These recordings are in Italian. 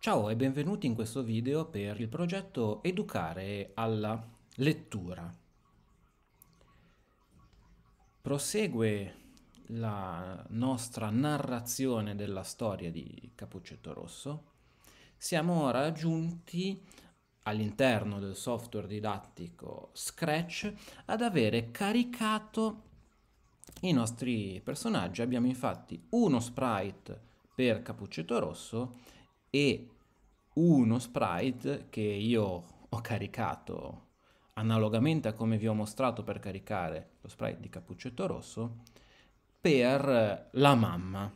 Ciao e benvenuti in questo video per il progetto Educare alla lettura. Prosegue la nostra narrazione della storia di Capuccetto Rosso. Siamo ora giunti all'interno del software didattico Scratch ad avere caricato i nostri personaggi. Abbiamo infatti uno sprite per Capuccetto Rosso e uno sprite che io ho caricato analogamente a come vi ho mostrato per caricare lo sprite di cappuccetto rosso per la mamma.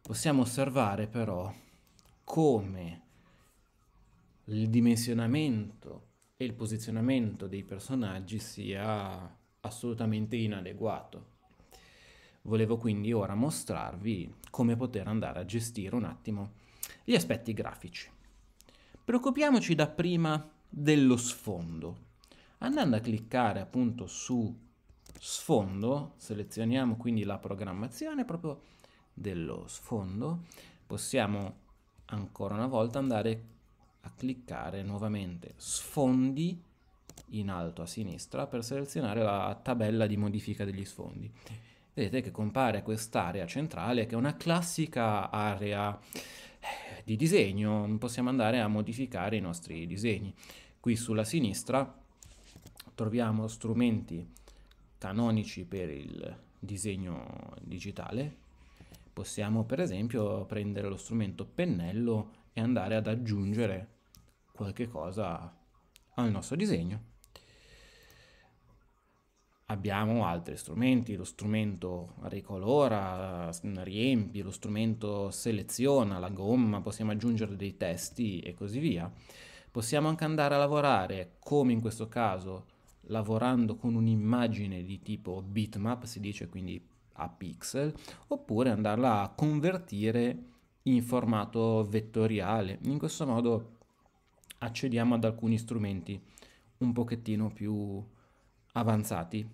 Possiamo osservare però come il dimensionamento e il posizionamento dei personaggi sia assolutamente inadeguato. Volevo quindi ora mostrarvi come poter andare a gestire un attimo gli aspetti grafici. Preoccupiamoci dapprima dello sfondo. Andando a cliccare appunto su sfondo, selezioniamo quindi la programmazione proprio dello sfondo, possiamo ancora una volta andare a cliccare nuovamente sfondi in alto a sinistra per selezionare la tabella di modifica degli sfondi. Vedete che compare quest'area centrale che è una classica area di disegno, possiamo andare a modificare i nostri disegni. Qui sulla sinistra troviamo strumenti canonici per il disegno digitale. Possiamo per esempio prendere lo strumento pennello e andare ad aggiungere qualche cosa al nostro disegno abbiamo altri strumenti, lo strumento ricolora, riempie, lo strumento seleziona la gomma, possiamo aggiungere dei testi e così via. Possiamo anche andare a lavorare, come in questo caso, lavorando con un'immagine di tipo bitmap, si dice quindi a pixel, oppure andarla a convertire in formato vettoriale. In questo modo accediamo ad alcuni strumenti un pochettino più avanzati.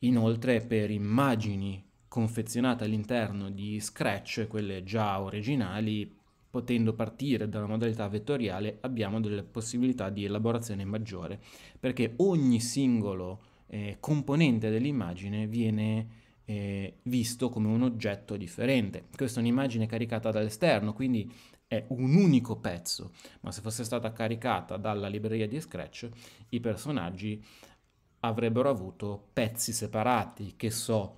Inoltre per immagini confezionate all'interno di Scratch, quelle già originali, potendo partire dalla modalità vettoriale abbiamo delle possibilità di elaborazione maggiore, perché ogni singolo eh, componente dell'immagine viene eh, visto come un oggetto differente. Questa è un'immagine caricata dall'esterno, quindi è un unico pezzo, ma se fosse stata caricata dalla libreria di Scratch, i personaggi avrebbero avuto pezzi separati, che so,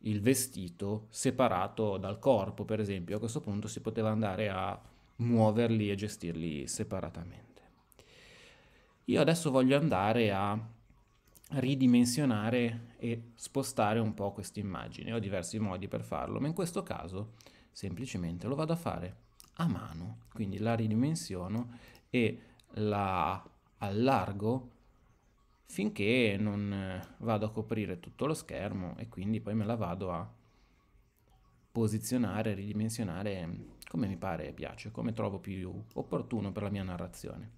il vestito separato dal corpo, per esempio. A questo punto si poteva andare a muoverli e gestirli separatamente. Io adesso voglio andare a ridimensionare e spostare un po' questa immagine. Ho diversi modi per farlo, ma in questo caso semplicemente lo vado a fare a mano. Quindi la ridimensiono e la allargo finché non eh, vado a coprire tutto lo schermo e quindi poi me la vado a posizionare, ridimensionare come mi pare e piace, come trovo più opportuno per la mia narrazione.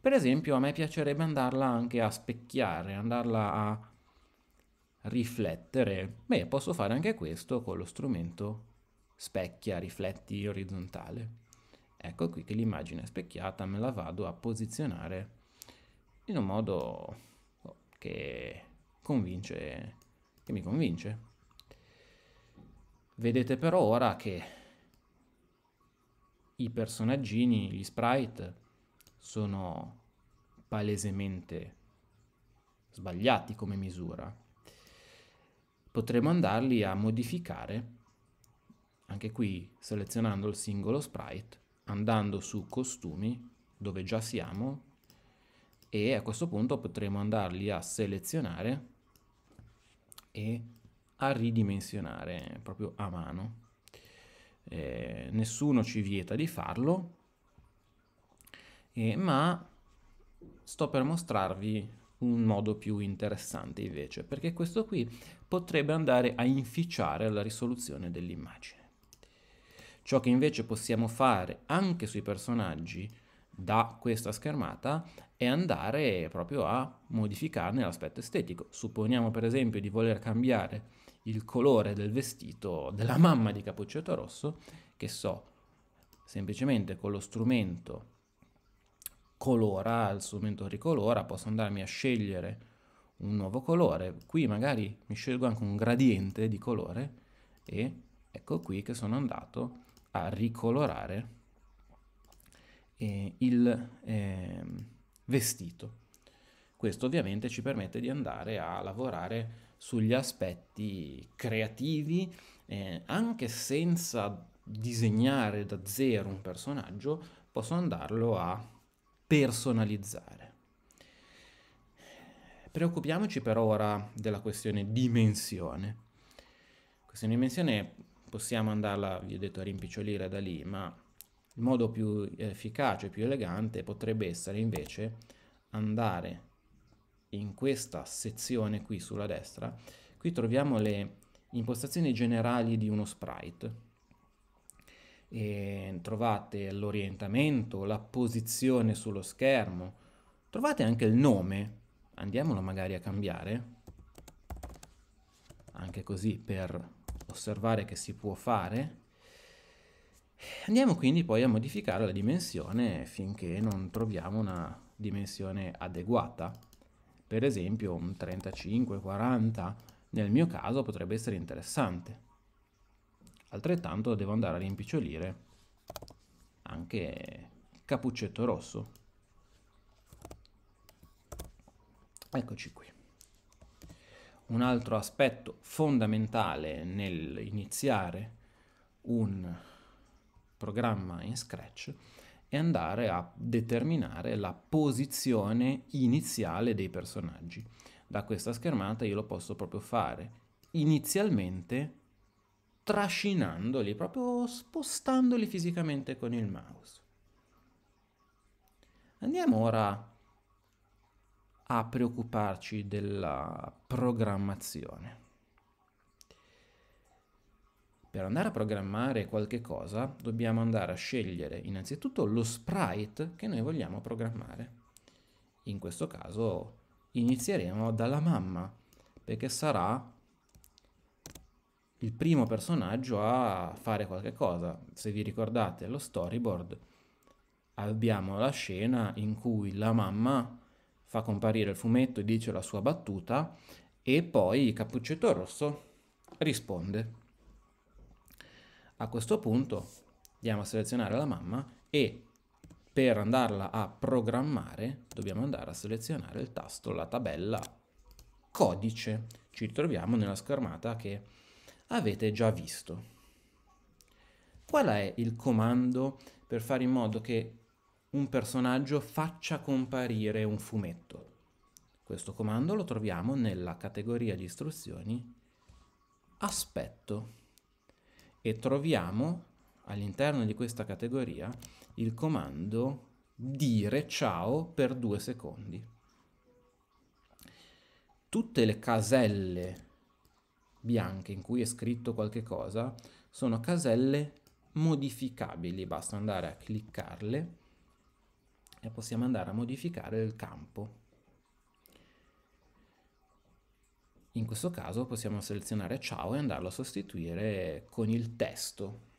Per esempio a me piacerebbe andarla anche a specchiare, andarla a riflettere. Beh, posso fare anche questo con lo strumento specchia, rifletti orizzontale. Ecco qui che l'immagine specchiata me la vado a posizionare in un modo oh, che convince, che mi convince. Vedete però ora che i personaggini, gli sprite, sono palesemente sbagliati come misura. Potremmo andarli a modificare anche qui selezionando il singolo sprite, andando su costumi, dove già siamo, e a questo punto potremo andarli a selezionare e a ridimensionare proprio a mano. Eh, nessuno ci vieta di farlo, eh, ma sto per mostrarvi un modo più interessante invece, perché questo qui potrebbe andare a inficiare la risoluzione dell'immagine. Ciò che invece possiamo fare anche sui personaggi da questa schermata è andare proprio a modificarne l'aspetto estetico. Supponiamo per esempio di voler cambiare il colore del vestito della mamma di Capuccetto Rosso, che so, semplicemente con lo strumento colora, il strumento ricolora, posso andarmi a scegliere un nuovo colore. Qui magari mi scelgo anche un gradiente di colore e ecco qui che sono andato a ricolorare eh, il eh, vestito. Questo ovviamente ci permette di andare a lavorare sugli aspetti creativi, eh, anche senza disegnare da zero un personaggio, posso andarlo a personalizzare. Preoccupiamoci per ora della questione dimensione. Questa dimensione possiamo andarla, vi ho detto, a rimpicciolire da lì, ma il modo più efficace, più elegante potrebbe essere invece andare in questa sezione qui sulla destra, qui troviamo le impostazioni generali di uno sprite. E trovate l'orientamento, la posizione sullo schermo, trovate anche il nome, andiamolo magari a cambiare, anche così per osservare che si può fare. Andiamo quindi poi a modificare la dimensione finché non troviamo una dimensione adeguata. Per esempio un 35, 40 nel mio caso potrebbe essere interessante. Altrettanto devo andare a rimpicciolire anche cappuccetto Rosso. Eccoci qui un altro aspetto fondamentale nell'iniziare un programma in Scratch è andare a determinare la posizione iniziale dei personaggi. Da questa schermata io lo posso proprio fare inizialmente trascinandoli, proprio spostandoli fisicamente con il mouse. Andiamo ora a preoccuparci della programmazione. Per andare a programmare qualche cosa dobbiamo andare a scegliere innanzitutto lo sprite che noi vogliamo programmare. In questo caso inizieremo dalla mamma perché sarà il primo personaggio a fare qualche cosa. Se vi ricordate lo storyboard abbiamo la scena in cui la mamma fa comparire il fumetto e dice la sua battuta e poi Cappuccetto Rosso risponde. A questo punto andiamo a selezionare la mamma e per andarla a programmare dobbiamo andare a selezionare il tasto, la tabella codice. Ci ritroviamo nella schermata che avete già visto. Qual è il comando per fare in modo che un personaggio faccia comparire un fumetto. Questo comando lo troviamo nella categoria di istruzioni aspetto e troviamo all'interno di questa categoria il comando dire ciao per due secondi. Tutte le caselle bianche in cui è scritto qualche cosa sono caselle modificabili, basta andare a cliccarle e possiamo andare a modificare il campo. In questo caso possiamo selezionare ciao e andarlo a sostituire con il testo.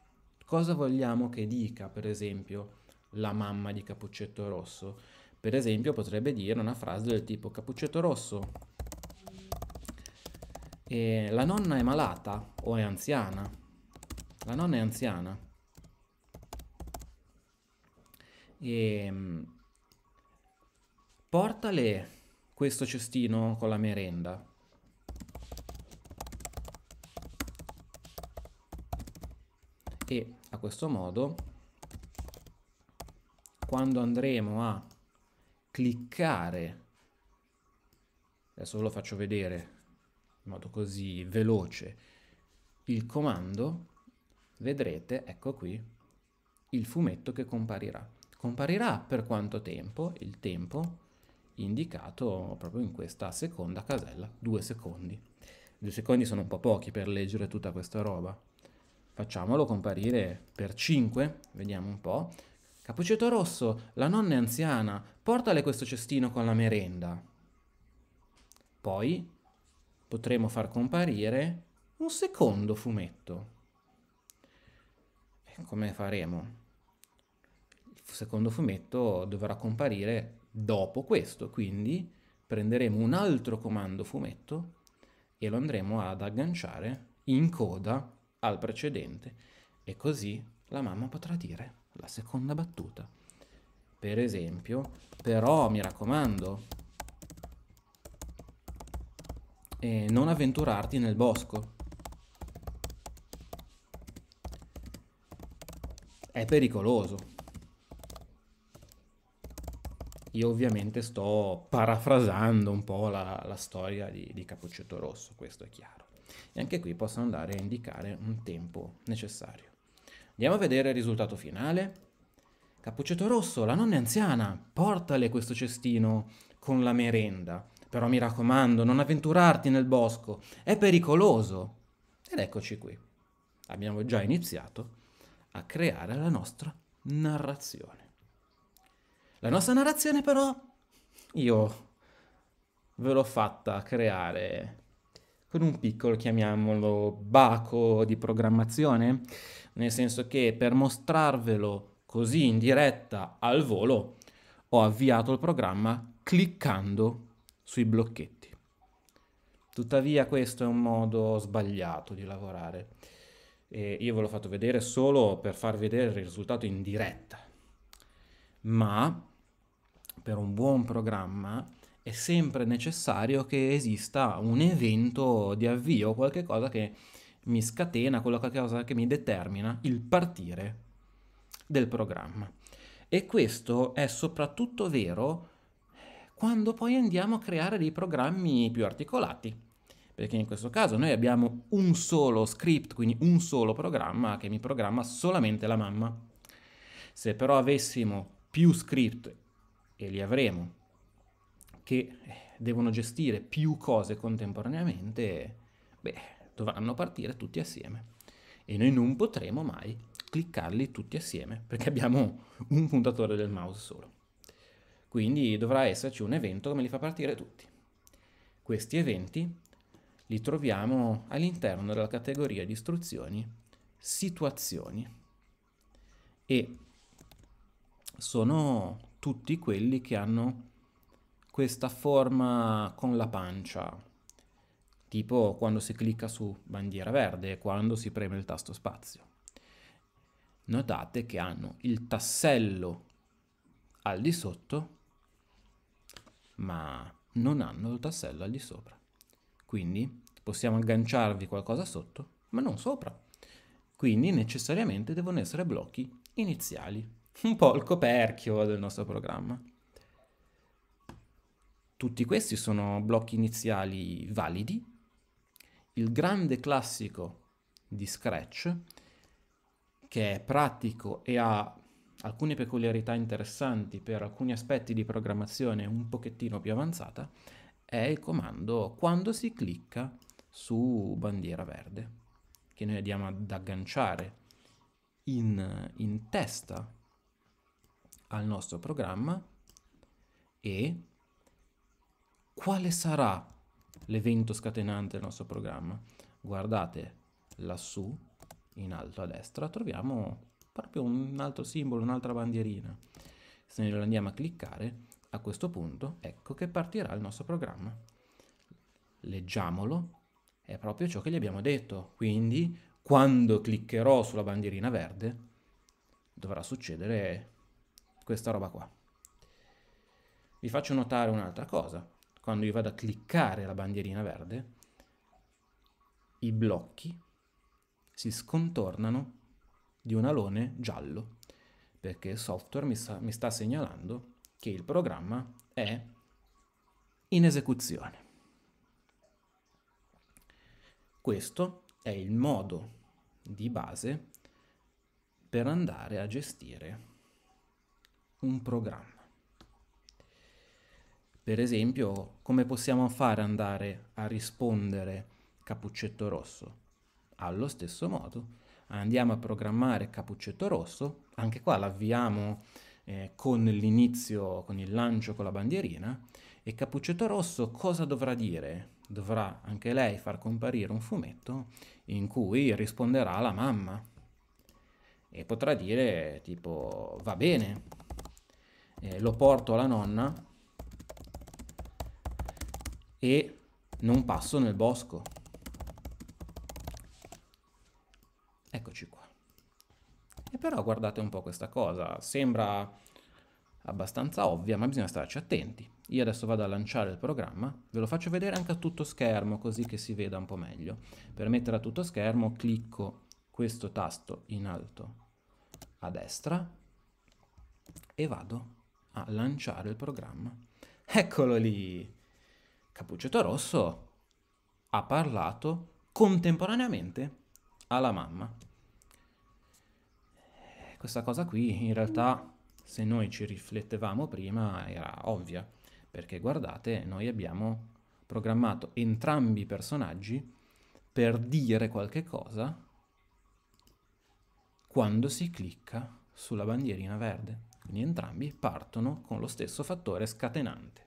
Cosa vogliamo che dica, per esempio, la mamma di Cappuccetto Rosso? Per esempio potrebbe dire una frase del tipo Cappuccetto Rosso, eh, la nonna è malata o è anziana? La nonna è anziana. e ehm, portale questo cestino con la merenda. E a questo modo, quando andremo a cliccare, adesso ve lo faccio vedere in modo così veloce, il comando, vedrete, ecco qui, il fumetto che comparirà. Comparirà per quanto tempo? Il tempo indicato proprio in questa seconda casella, due secondi. due secondi sono un po' pochi per leggere tutta questa roba. Facciamolo comparire per 5, vediamo un po'. Cappuccetto rosso, la nonna è anziana, portale questo cestino con la merenda. Poi potremo far comparire un secondo fumetto. E come faremo? secondo fumetto dovrà comparire dopo questo, quindi prenderemo un altro comando fumetto e lo andremo ad agganciare in coda al precedente e così la mamma potrà dire la seconda battuta. Per esempio, però mi raccomando, eh, non avventurarti nel bosco. È pericoloso. Io ovviamente sto parafrasando un po' la, la storia di, di Cappuccetto Rosso, questo è chiaro. E anche qui posso andare a indicare un tempo necessario. Andiamo a vedere il risultato finale. Cappuccetto Rosso, la nonna è anziana, portale questo cestino con la merenda. Però mi raccomando, non avventurarti nel bosco, è pericoloso. Ed eccoci qui. Abbiamo già iniziato a creare la nostra narrazione. La nostra narrazione però io ve l'ho fatta creare con un piccolo, chiamiamolo, baco di programmazione, nel senso che per mostrarvelo così in diretta al volo ho avviato il programma cliccando sui blocchetti. Tuttavia questo è un modo sbagliato di lavorare. E io ve l'ho fatto vedere solo per far vedere il risultato in diretta. Ma per un buon programma è sempre necessario che esista un evento di avvio, qualcosa che mi scatena, qualcosa che mi determina il partire del programma. E questo è soprattutto vero quando poi andiamo a creare dei programmi più articolati, perché in questo caso noi abbiamo un solo script, quindi un solo programma che mi programma solamente la mamma. Se però avessimo più script e li avremo, che eh, devono gestire più cose contemporaneamente, beh, dovranno partire tutti assieme. E noi non potremo mai cliccarli tutti assieme, perché abbiamo un puntatore del mouse solo. Quindi dovrà esserci un evento che me li fa partire tutti. Questi eventi li troviamo all'interno della categoria di istruzioni situazioni e sono tutti quelli che hanno questa forma con la pancia, tipo quando si clicca su bandiera verde e quando si preme il tasto spazio. Notate che hanno il tassello al di sotto, ma non hanno il tassello al di sopra. Quindi possiamo agganciarvi qualcosa sotto, ma non sopra. Quindi necessariamente devono essere blocchi iniziali un po' il coperchio del nostro programma. Tutti questi sono blocchi iniziali validi. Il grande classico di Scratch, che è pratico e ha alcune peculiarità interessanti per alcuni aspetti di programmazione un pochettino più avanzata, è il comando quando si clicca su bandiera verde, che noi andiamo ad agganciare in, in testa al nostro programma e quale sarà l'evento scatenante del nostro programma. Guardate lassù in alto a destra troviamo proprio un altro simbolo, un'altra bandierina. Se noi andiamo a cliccare, a questo punto ecco che partirà il nostro programma. Leggiamolo, è proprio ciò che gli abbiamo detto. Quindi quando cliccherò sulla bandierina verde dovrà succedere questa roba qua. Vi faccio notare un'altra cosa. Quando io vado a cliccare la bandierina verde, i blocchi si scontornano di un alone giallo, perché il software mi sta, mi sta segnalando che il programma è in esecuzione. Questo è il modo di base per andare a gestire un programma. Per esempio, come possiamo fare andare a rispondere Cappuccetto Rosso? Allo stesso modo, andiamo a programmare Cappuccetto Rosso, anche qua l'avviamo eh, con l'inizio, con il lancio con la bandierina, e Cappuccetto Rosso cosa dovrà dire? Dovrà anche lei far comparire un fumetto in cui risponderà la mamma e potrà dire tipo va bene, eh, lo porto alla nonna e non passo nel bosco. Eccoci qua. E però guardate un po' questa cosa, sembra abbastanza ovvia, ma bisogna starci attenti. Io adesso vado a lanciare il programma, ve lo faccio vedere anche a tutto schermo così che si veda un po' meglio. Per mettere a tutto schermo clicco questo tasto in alto a destra e vado a lanciare il programma. Eccolo lì! Cappuccetto Rosso ha parlato contemporaneamente alla mamma. Questa cosa qui in realtà, se noi ci riflettevamo prima, era ovvia, perché guardate, noi abbiamo programmato entrambi i personaggi per dire qualche cosa quando si clicca sulla bandierina verde. Quindi entrambi partono con lo stesso fattore scatenante.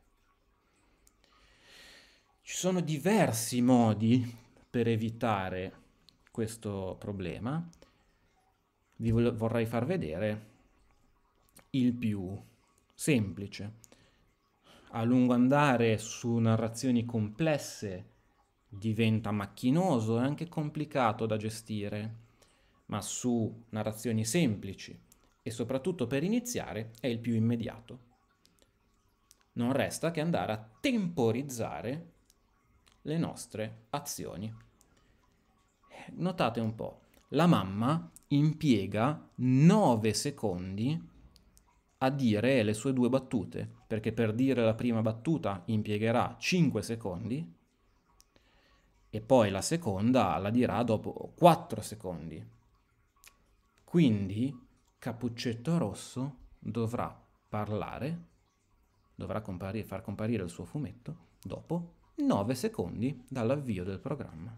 Ci sono diversi modi per evitare questo problema. Vi vorrei far vedere il più semplice. A lungo andare su narrazioni complesse diventa macchinoso e anche complicato da gestire, ma su narrazioni semplici e soprattutto per iniziare è il più immediato. Non resta che andare a temporizzare le nostre azioni. Eh, notate un po', la mamma impiega 9 secondi a dire le sue due battute, perché per dire la prima battuta impiegherà 5 secondi e poi la seconda la dirà dopo 4 secondi. Quindi Cappuccetto Rosso dovrà parlare, dovrà comparire, far comparire il suo fumetto dopo 9 secondi dall'avvio del programma.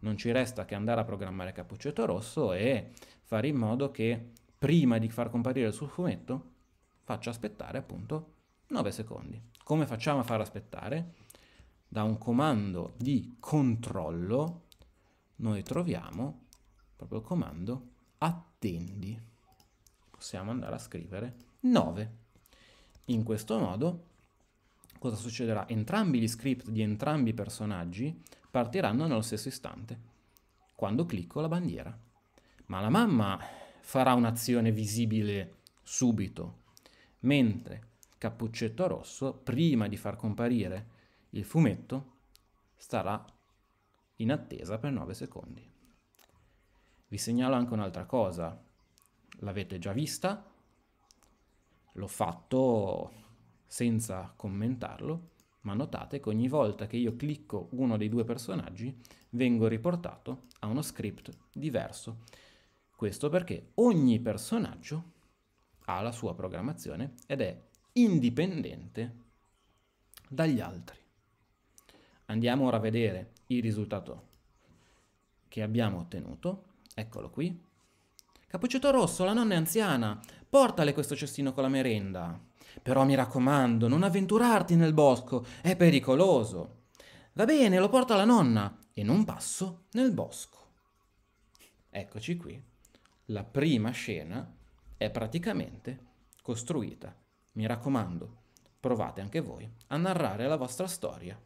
Non ci resta che andare a programmare Cappuccetto Rosso e fare in modo che prima di far comparire il suo fumetto faccia aspettare appunto 9 secondi. Come facciamo a far aspettare? Da un comando di controllo noi troviamo proprio il comando attendi possiamo andare a scrivere 9. In questo modo cosa succederà? Entrambi gli script di entrambi i personaggi partiranno nello stesso istante, quando clicco la bandiera. Ma la mamma farà un'azione visibile subito, mentre Cappuccetto Rosso, prima di far comparire il fumetto, starà in attesa per 9 secondi. Vi segnalo anche un'altra cosa, l'avete già vista, l'ho fatto senza commentarlo, ma notate che ogni volta che io clicco uno dei due personaggi vengo riportato a uno script diverso. Questo perché ogni personaggio ha la sua programmazione ed è indipendente dagli altri. Andiamo ora a vedere il risultato che abbiamo ottenuto. Eccolo qui. Cappuccetto rosso, la nonna è anziana. Portale questo cestino con la merenda. Però mi raccomando, non avventurarti nel bosco, è pericoloso. Va bene, lo porto alla nonna e non passo nel bosco. Eccoci qui. La prima scena è praticamente costruita. Mi raccomando, provate anche voi a narrare la vostra storia.